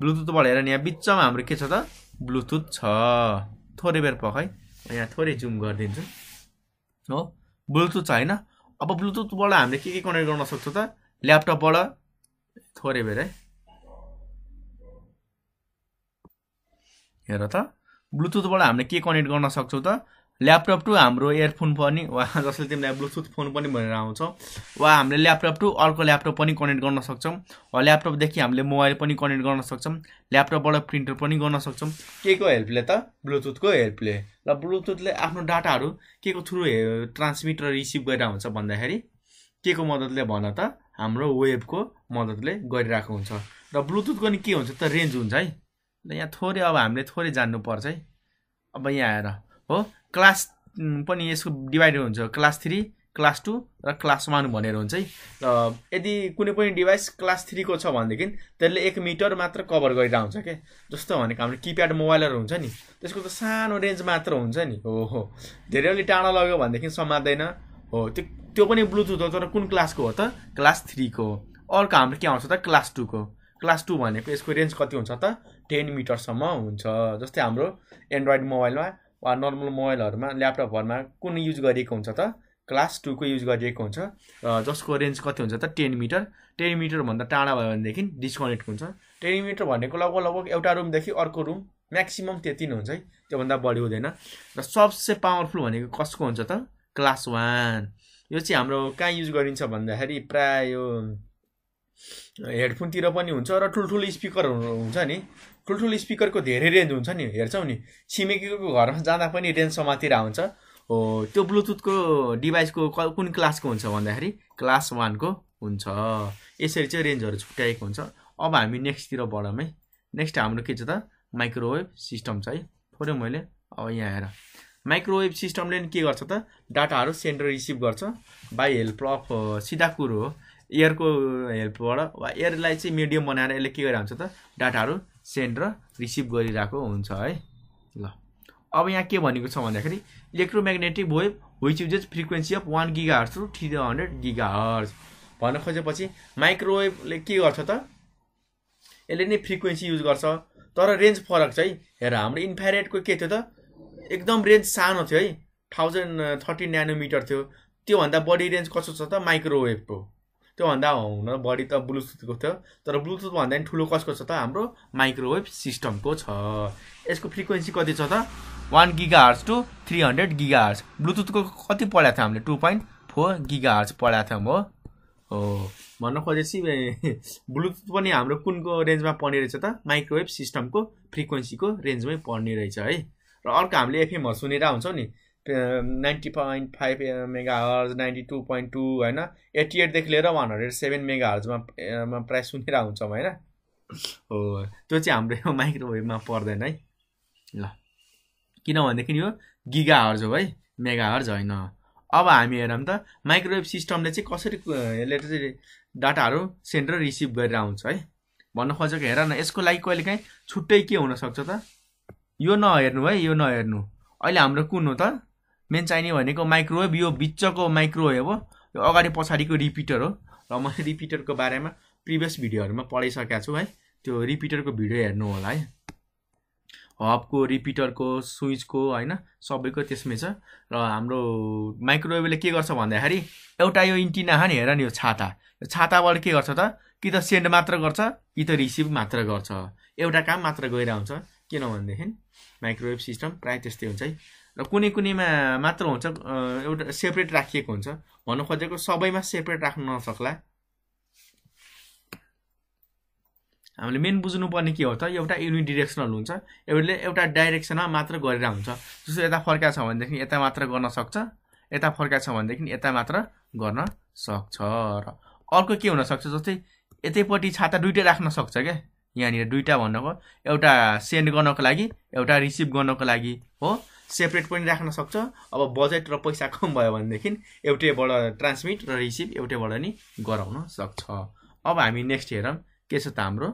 ब्लुटुथबाट हेर यहाँ बिचमा हाम्रो के छ त ब्लुटुथ छ थोरै बेर पख है यहाँ थोरै जुम गरिदिन्छु हो ब्लुटुथ छ होइन अब ब्लुटुथबाट हामीले के के कनेक्ट गर्न सक्छौँ त ल्यापटपबाट थोरै बेर है हेर त ब्लुटुथबाट हामीले के कनेक्ट गर्न सक्छौँ त ल्यापटप टु हाम्रो एयरफोन पनि वा जसले तिमीलाई ब्लुटुथ फोन पनि भनेर आउँछ वा हामीले ल्यापटप टु अर्को ल्यापटप पनि कनेक्ट गर्न सक्छौँ वा ल्यापटपदेखि हामीले मोबाइल पनि कनेक्ट गर्न सक्छौँ ल्यापटपबाट प्रिन्टर पनि गर्न सक्छौँ के को हेल्पले त ब्लुटुथको हेल्पले र ब्लुटुथले आफ्नो डाटाहरू के को थ्रु ट्रान्समिट र रिसिभ गरेर हुन्छ भन्दाखेरि के को मद्दतले भन त हाम्रो वेबको मद्दतले गरिरहेको हुन्छ र ब्लुटुथको नि के हुन्छ त रेन्ज हुन्छ है र यहाँ थोरै अब हामीले थोरै जान्नुपर्छ है अब यहाँ आएर हो क्लास पनि यसको डिभाइड हुन्छ क्लास थ्री क्लास टू र क्लास वान भनेर हुन्छ है र यदि कुनै पनि डिभाइस क्लास थ्रीको छ भनेदेखि त्यसले एक मिटर मात्र कभर गरेर हुन्छ क्या जस्तो भनेको हाम्रो किप्याड मोबाइलहरू हुन्छ नि त्यसको त सानो रेन्ज मात्र हुन्छ नि हो हो धेरै अलि टाढा लग्यो भनेदेखि समात्दैन हो त्यो त्यो पनि ब्लुटुथ हो तर कुन क्लासको हो त क्लास थ्रीको हो अर्को हाम्रो के आउँछ त क्लास टूको क्लास टू भनेको यसको रेन्ज कति हुन्छ त टेन मिटरसम्म हुन्छ जस्तै हाम्रो एन्ड्रोइड मोबाइलमा वा नर्मल मोबाइलहरूमा ल्यापटपहरूमा कुन युज गरिएको हुन्छ त क्लास टूको युज गरिएको हुन्छ र जसको रेन्ज कति हुन्छ त टेन मिटर टेन मिटरभन्दा टाढा भयो भनेदेखि डिस्कनेक्ट हुन्छ टेन मिटर भनेको लगभग लगभग एउटा रुमदेखि अर्को रुम म्याक्सिमम् त्यति नै हुन्छ है त्योभन्दा बढी हुँदैन र सबसे पावरफुल भनेको कसको हुन्छ त क्लास वान यो चाहिँ हाम्रो कहाँ युज गरिन्छ भन्दाखेरि प्रायः यो हेडफोनतिर पनि हुन्छ र ठुल्ठुलो स्पिकरहरू हुन्छ नि ठुल्ठुलो स्पिकरको धेरै रेन्ज हुन्छ नि हेर्छौँ नि छिमेकीको घरमा जाँदा पनि रेन्ज समातिर हुन्छ हो त्यो ब्लुटुथको डिभाइसको कुन क्लासको हुन्छ भन्दाखेरि क्लास वानको हुन्छ यसरी चाहिँ रेन्जहरू छुट्याएको हुन्छ अब हामी नेक्स्टतिर बढौँ है नेक्स्ट हाम्रो के छ त माइक्रोवेभ सिस्टम छ है थोरै मैले अब यहाँ आएर माइक्रोवेभ सिस्टमले के गर्छ त डाटाहरू सेन्ड रिसिभ गर्छ बाई हेल्प अफ सिधा कुरो हो एयरको हेल्पबाट वा एयरलाई चाहिँ मिडियम बनाएर यसले के गरेर हुन्छ त डाटाहरू सेन्ड र रिसिभ गरिरहेको हुन्छ है ल अब यहाँ के भनेको छ भन्दाखेरि electromagnetic wave which uses frequency of one giga hertz to three hundred giga hertz भन्न खोजेपछि माइक्रोवेभले के गर्छ त यसले नै फ्रिक्वेन्सी युज गर्छ तर रेन्ज फरक छ है हेर हाम्रो इन्फ्यारेटको के थियो त एकदम रेन्ज सानो थियो है थाउजन्ड थर्टी न्यानोमिटर थियो त्योभन्दा बढी रेन्ज कस्तो छ त माइक्रोवेभको त्योभन्दा हुन बढी त ब्लुटुथको थियो तर ब्लुटुथ भन्दा पनि ठुलो कसको छ त हाम्रो माइक्रोवेभ सिस्टमको छ यसको फ्रिक्वेन्सी कति छ त one giga hertz to three hundred giga hertz ब्लुटुथको कति पढाएको थियो हामीले two point four giga hertz पढाएको थियौँ हो हो भन्न खोजेपछि ब्लुटुथ पनि हाम्रो कुनको रेन्जमा पर्ने रहेछ त माइक्रोवेभ सिस्टमको फ्रिक्वेन्सीको रेन्जमै पर्ने रहेछ है र अर्को हामीले एफएमहरू सुनेर हुन्छौँ नि ninety point five mega hertz ninety two point two होइन एट्टी एटदेखि लिएर वान हन्ड्रेड सेभेन मेगा हर्जमा प्रायः सुनेर हुन्छौँ होइन हो त्यो चाहिँ हाम्रो यो माइक्रोवेभमा पर्दैन है ल किनभनेदेखि यो गिगा हर्ज हो है मेगा हर्ज होइन अब हामी हेरौँ त माइक्रोवेभ सिस्टमले चाहिँ कसरी यसले चाहिँ डाटाहरू सेन्ड र रिसिभ गरेर आउँछ है भन्न खोजेको हेर न यसको लागि कहिले काहीँ छुट्टै के हुनसक्छ त यो नहेर्नु है यो नहेर्नु अहिले हाम्रो कुन हो त मेन चाहिने भनेको माइक्रोवेभ यो बिचको माइक्रोवेभ हो यो अगाडि पछाडिको रिपिटर हो र मैले रिपिटरको बारेमा प्रिभियस भिडियोहरूमा पढाइसकेको छु है त्यो रिपिटरको भिडियो हेर्नु होला है हबको रिपिटरको स्विचको होइन सबैको त्यसमै छ र हाम्रो माइक्रोवेभले के गर्छ भन्दाखेरि एउटा यो इन्टिना नि हेर नि यो छाता छाताबाट के गर्छ त कि त सेन्ड मात्र गर्छ कि त रिसिभ मात्र गर्छ एउटा काम मात्र गइरहन्छ किनभनेदेखि माइक्रोवेभ सिस्टम प्रायः त्यस्तै हुन्छ है र कुनै कुनैमा मात्र हुन्छ एउटा सेपरेट राखिएको हुन्छ भन्नु खोजेको सबैमा सेपरेट राख्न नसक्ला हामीले मेन बुझ्नुपर्ने के हो त एउटा युनिडिरेक्सनल हुन्छ एउटाले एउटा डाइरेक्सनमा मात्र गरेर हुन्छ जस्तो यता फर्का छ भनेदेखि यता मात्र गर्न सक्छ यता फर्का छ भनेदेखि यता मात्र गर्न सक्छ र अर्को के हुनसक्छ जस्तै यतैपट्टि छाता दुइटै राख्न सक्छ क्या यहाँनिर दुइटा भन्नुभयो एउटा सेन्ड गर्नको लागि एउटा रिसिभ गर्नको लागि हो सेपरेट पनि राख्न सक्छ अब बजेट र पैसा कम भयो भनेदेखि एउटैबाट ट्रान्समिट र रिसिभ एउटैबाट नि गराउन सक्छ अब हामी नेक्स्ट हेरौँ के छ त हाम्रो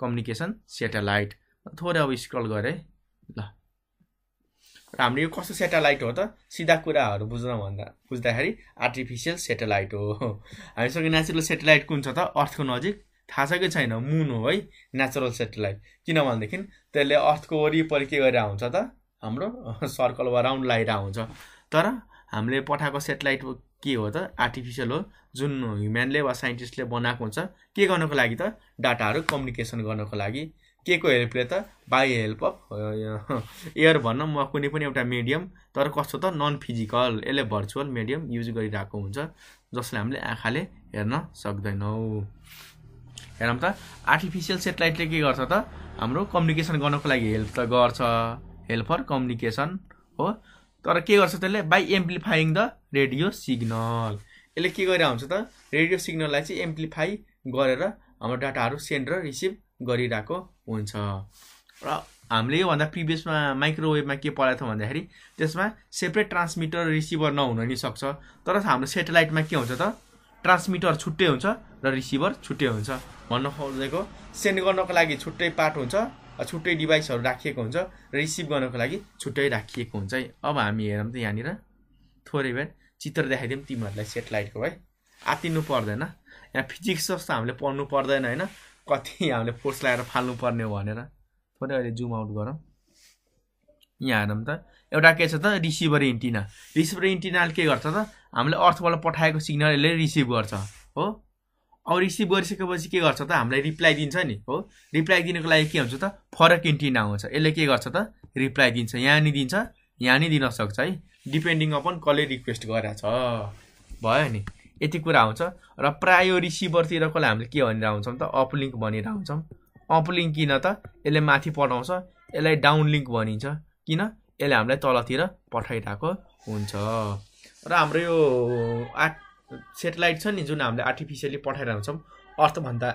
कम्युनिकेसन सेटेलाइट थोरै अब स्क्रल गरेँ ल र हाम्रो यो कस्तो सेटेलाइट हो त सिधा कुराहरू बुझ्न भन्दा बुझ्दाखेरि आर्टिफिसियल सेटेलाइट हो हामीसँग नेचुरल सेटेलाइट कुन छ त अर्थको नजिक थाहा छ कि छैन मुन हो है नेचुरल सेटेलाइट किनभनेदेखि त्यसले अर्थको वरिपरि के गरेर हुन्छ त हाम्रो सर्कल वा राउन्ड लाएर हुन्छ तर हामीले पठाएको सेटेलाइट के हो त आर्टिफिसियल हो जुन ह्युम्यानले वा साइन्टिस्टले बनाएको हुन्छ के गर्नको लागि त डाटाहरू कम्युनिकेसन गर्नको लागि के को हेल्पले त बाई हेल्प अफ एयर भनौँ म कुनै पनि एउटा मिडियम तर कस्तो त नन फिजिकल यसले भर्चुअल मिडियम युज गरिरहेको हुन्छ जसले हामीले आँखाले हेर्न सक्दैनौँ हेरौँ त आर्टिफिसियल सेटेलाइटले के गर्छ त हाम्रो कम्युनिकेसन गर्नको लागि हेल्प त गर्छ हेल्प फर कम्युनिकेसन हो तर के गर्छ त्यसले by amplifying the radio signal यसले के गरेर हुन्छ त रेडियो सिग्नललाई चाहिँ एम्प्लिफाई गरेर हाम्रो डाटाहरू सेन्ड र रिसिभ गरिरहेको हुन्छ र हामीले योभन्दा प्रिभियसमा माइक्रोवेभमा के पढाएको थियौँ भन्दाखेरि त्यसमा सेपरेट ट्रान्समिटर रिसिभर नहुन नि सक्छ तर हाम्रो सेटेलाइटमा के हुन्छ त ट्रान्समिटर छुट्टै हुन्छ र रिसिभर छुट्टै हुन्छ भन्न खोजेको सेन्ड गर्नको लागि छुट्टै पार्ट हुन्छ छुट्टै डिभाइसहरू राखिएको हुन्छ र रिसिभ गर्नको लागि छुट्टै राखिएको हुन्छ है अब हामी हेरौँ त यहाँनिर थोरै बेर चित्र देखाइदिउँ तिमीहरूलाई सेटेलाइटको है आतिनु पर्दैन यहाँ फिजिक्स जस्तो हामीले पढ्नु पर्दैन होइन कति हामीले फोर्स लगाएर फाल्नु पर्ने हो भनेर थोरै अहिले जुम आउट गरौँ यहाँ हेरौँ त एउटा के छ त रिसिभर इन्टिना रिसिभर इन्टिनाले के गर्छ त हामीले अर्थबाट पठाएको सिग्नल यसले रिसिभ गर्छ हो अब रिसिभ गरिसकेपछि के गर्छ त हामीलाई रिप्लाई दिन्छ नि हो रिप्लाई दिनको लागि के हुन्छ त फरक इन्टिन आउँछ यसले के गर्छ त रिप्लाई दिन्छ यहाँ नि दिन्छ यहाँ नि दिन सक्छ है डिपेन्डिङ अपन कसले रिक्वेस्ट गरेर छ भयो नि यति कुरा आउँछ र प्रायो कसलाई हामीले के भनेर आउँछौँ त अपलिङ्क भनेर आउँछौँ अपलिङ्क किन त यसले माथि पठाउँछ यसलाई डाउनलिङ्क भनिन्छ किन यसले हामीलाई तलतिर पठाइरहेको हुन्छ र हाम्रो यो आठ सेटेलाइट छ नि जुन हामीले आर्टिफिसियली पठाइरहेको छौँ अर्थभन्दा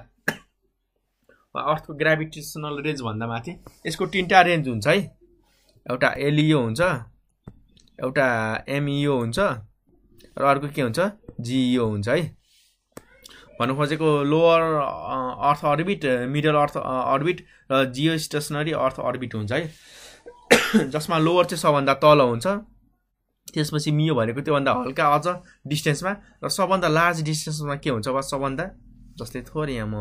अर्थको ग्राभिटेसनल रेन्जभन्दा माथि यसको तिनवटा रेन्ज हुन्छ है एउटा एलइओ हुन्छ एउटा एमइओ हुन्छ र अर्को के हुन्छ जिइओ हुन्छ है भन्नु खोजेको lower earth orbit middle earth orbit र जियो स्टेसनरी अर्थ अर्बिट हुन्छ है जसमा लोवर चाहिँ सबभन्दा तल हुन्छ त्यसपछि मियो भनेको त्योभन्दा हल्का अझ डिस्टेन्समा र सबभन्दा लार्ज डिस्टेन्समा के हुन्छ वा सबभन्दा जस्तै थोरै यहाँ म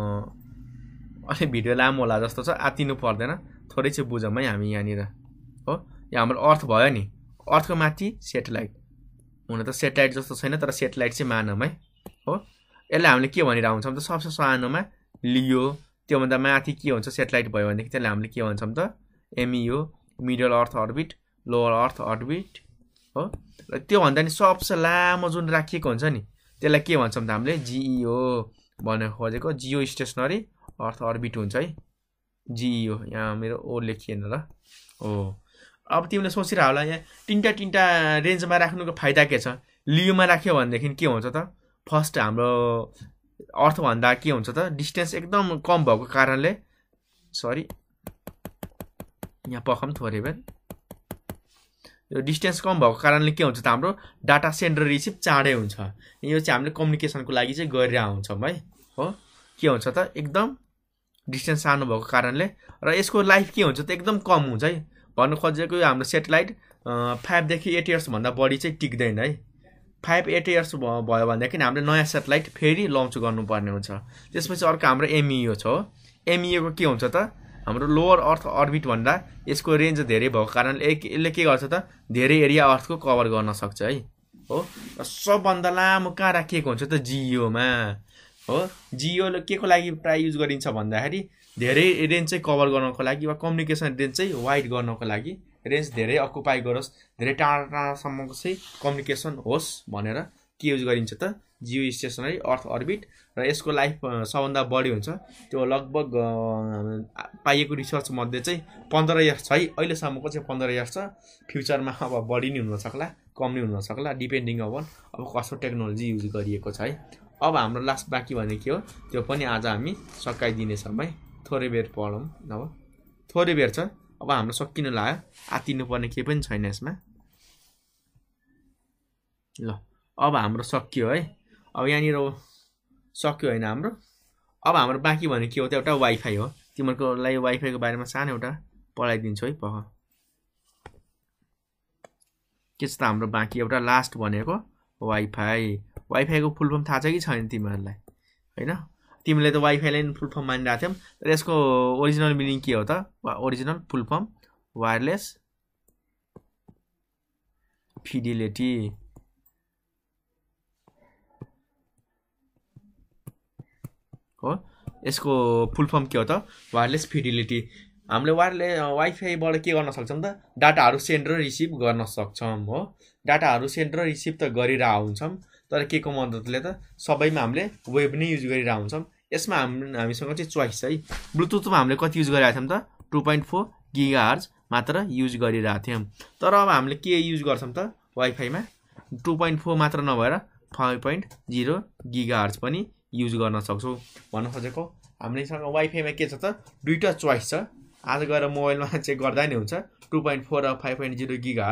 अलिक भिडियो लामो होला जस्तो छ आतिनु पर्दैन थोरै चाहिँ बुझौँ है हामी यहाँनिर हो यो हाम्रो अर्थ भयो नि अर्थको माथि सेटेलाइट हुन त सेटेलाइट जस्तो छैन तर सेटेलाइट चाहिँ मानौँ है हो यसलाई हामीले के भनेर हुन्छौँ त सबसे सानोमा लियो त्योभन्दा माथि के हुन्छ सेटेलाइट भयो भनेदेखि त्यसलाई हामीले के भन्छौँ त MEO middle earth orbit lower earth orbit हो र त्योभन्दा नि सबसे लामो जुन राखिएको हुन्छ नि त्यसलाई के भन्छौँ त हामीले जिइओ e भनेर खोजेको जियो स्टेसनरी अर्थ अर्बिट हुन्छ है जिइओ e यहाँ मेरो ओ लेखिएन ल हो अब तिमीले सोचिरह होला यहाँ तिनवटा तिनवटा रेन्जमा राख्नुको फाइदा के छ लियोमा राख्यो भनेदेखि के हुन्छ त फर्स्ट हाम्रो अर्थभन्दा के हुन्छ त डिस्टेन्स एकदम कम भएको कारणले सरी यहाँ पखम थोरै बेर डिस्टेन्स कम भएको कारणले के हुन्छ त हाम्रो डाटा सेन्डर रिसिभ चाँडै हुन्छ यो चाहिँ हामीले कम्युनिकेसनको लागि चाहिँ गरेर हुन्छौँ है हो के हुन्छ त एकदम डिस्टेन्स सानो भएको कारणले र यसको लाइफ के हुन्छ त एकदम कम हुन्छ है भन्नु खोजेको यो हाम्रो सेटेलाइट फाइभदेखि एट इयर्सभन्दा बढी चाहिँ टिक्दैन है फाइभ एट इयर्स भयो भनेदेखि हामीले नयाँ सेटेलाइट फेरि लन्च गर्नुपर्ने हुन्छ त्यसपछि अर्को हाम्रो एमइओ e छ हो एमइओको e के हुन्छ त हाम्रो लोवर अर्थ अर्बिटभन्दा यसको रेन्ज धेरै भएको कारणले यसले के गर्छ त धेरै एरिया अर्थको कभर गर्न सक्छ है हो र सबभन्दा लामो कहाँ राखिएको हुन्छ त जियोमा हो जियो को लागि प्रायः युज गरिन्छ भन्दाखेरि धेरै रेन्ज चाहिँ कभर गर्नको लागि वा कम्युनिकेसन रेन्ज चाहिँ वाइड गर्नको लागि रेन्ज धेरै अकुपाई गरोस् धेरै टाढा टाढासम्मको चाहिँ कम्युनिकेसन होस् भनेर के युज गरिन्छ त जियो स्टेसनरी अर्थ अर्बिट र यसको लाइफ सबभन्दा बढी हुन्छ त्यो लगभग पाइएको रिसर्च मध्ये चाहिँ पन्ध्र इयर्स छ है अहिलेसम्मको चाहिँ पन्ध्र इयर्स छ फ्युचरमा अब बढी नै हुनसक्ला कम नै हुनसक्ला डिपेन्डिङ अपन अब कस्तो टेक्नोलोजी युज गरिएको छ है अब हाम्रो लास्ट बाँकी भने के हो त्यो पनि आज हामी सकाइदिनेछौँ है थोरै बेर पढौँ अब थोरै बेर छ अब हाम्रो सकिनु लाग्यो पर्ने केही पनि छैन यसमा ल अब हाम्रो सकियो है अब यहाँनिर सक्यो होइन हाम्रो अब हाम्रो बाँकी भनेको के हो त एउटा वाइफाई हो तिमीहरूको लागि वाइफाईको बारेमा सानो एउटा पढाइदिन्छु है पख के छ त हाम्रो बाँकी एउटा लास्ट भनेको वाइफाई वाइफाईको फुल फर्म थाहा छ कि छैन तिमीहरूलाई होइन तिमीले त वाइफाईलाई फुल फर्म मानिरहेको थियौ तर यसको ओरिजिनल मिनिङ के हो त original full form wireless fidelity हो यसको फुल फर्म के हो त वायरलेस फिडिलिटी हामीले वायरले वाइफाईबाट के गर्न सक्छौँ त डाटाहरू सेन्ड र रिसिभ गर्न सक्छौँ हो डाटाहरू सेन्ड र रिसिभ त गरिरह हुन्छौँ तर के को मद्दतले त सबैमा हामीले वेब नै युज गरिरह हुन्छौँ यसमा हाम हामीसँग चाहिँ चोइस है ब्लुटुथमा हामीले कति युज गरिरहेको थियौँ त two point four giga hertz मात्र युज गरिरहेको थियौँ तर अब हामीले के युज गर्छौँ त वाइफाईमा टु पोइन्ट फोर मात्र नभएर five point zero giga hertz पनि युज गर्न सक्छौँ भन्न खोजेको हामीसँग वाइफाईमा के छ त दुईवटा चोइस छ आज गएर मोबाइलमा चेक गर्दा नि हुन्छ टु पोइन्ट फोर र फाइभ पोइन्ट जिरो गिगा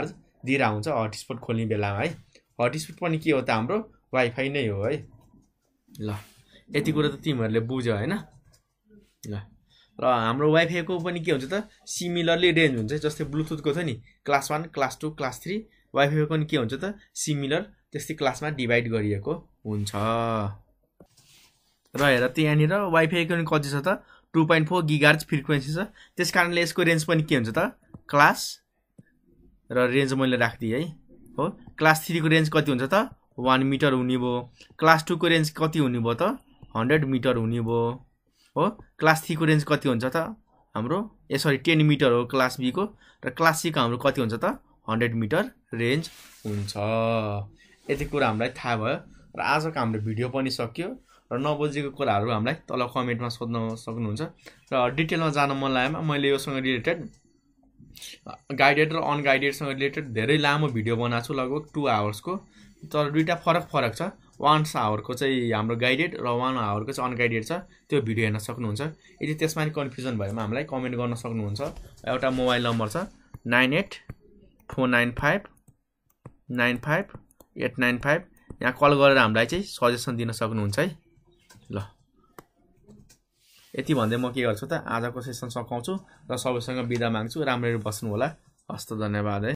दिएर हुन्छ हटस्पट खोल्ने बेलामा है हटस्पट पनि के हो त हाम्रो वाइफाई नै हो है ल यति कुरो त तिमीहरूले बुझ होइन ल र हाम्रो वाइफाईको पनि के हुन्छ त सिमिलरली रेन्ज हुन्छ जस्तै ब्लुटुथको छ नि class one class two class three वाइफाईको पनि के हुन्छ त सिमिलर त्यस्तै क्लासमा डिभाइड गरिएको हुन्छ र हेर त्यहाँनिर वाइफाईको पनि कति छ त two point four gigahertz frequency छ त्यस कारणले यसको रेन्ज पनि के हुन्छ त क्लास र रेन्ज मैले राखिदिएँ है हो क्लास थ्रीको रेन्ज कति हुन्छ त वान मिटर हुने भयो क्लास टूको रेन्ज कति हुने भयो त हन्ड्रेड मिटर हुने भयो हो क्लास थ्रीको रेन्ज कति हुन्छ त हाम्रो ए सरी टेन मिटर हो क्लास बीको र क्लास सीको हाम्रो कति हुन्छ त हन्ड्रेड मिटर रेन्ज हुन्छ यति कुरा हामीलाई थाहा भयो र आजको हाम्रो भिडियो पनि सक्यो र नबुझेको कुराहरू हामीलाई तल कमेन्टमा सोध्न सक्नुहुन्छ र डिटेलमा जान मन लागेमा मैले योसँग रिलेटेड गाइडेड र अनगाइडेडसँग रिलेटेड धेरै लामो भिडियो बनाएको छु लगभग टु आवर्सको तर दुइटा फरक फरक छ वान आवरको चाहिँ हाम्रो गाइडेड र वान आवरको चाहिँ अनगाइडेड छ त्यो भिडियो हेर्न सक्नुहुन्छ यदि त्यसमा कन्फ्युजन भएमा हामीलाई कमेन्ट गर्न सक्नुहुन्छ एउटा मोबाइल नम्बर छ nine eight four nine five nine five eight nine five यहाँ कल गरेर हामीलाई चाहिँ सजेसन दिन सक्नुहुन्छ है यति भन्दै म के गर्छु त आजको सेसन सघाउँछु र सबैसँग बिदा माग्छु राम्ररी बस्नु होला हस्त धन्यवाद है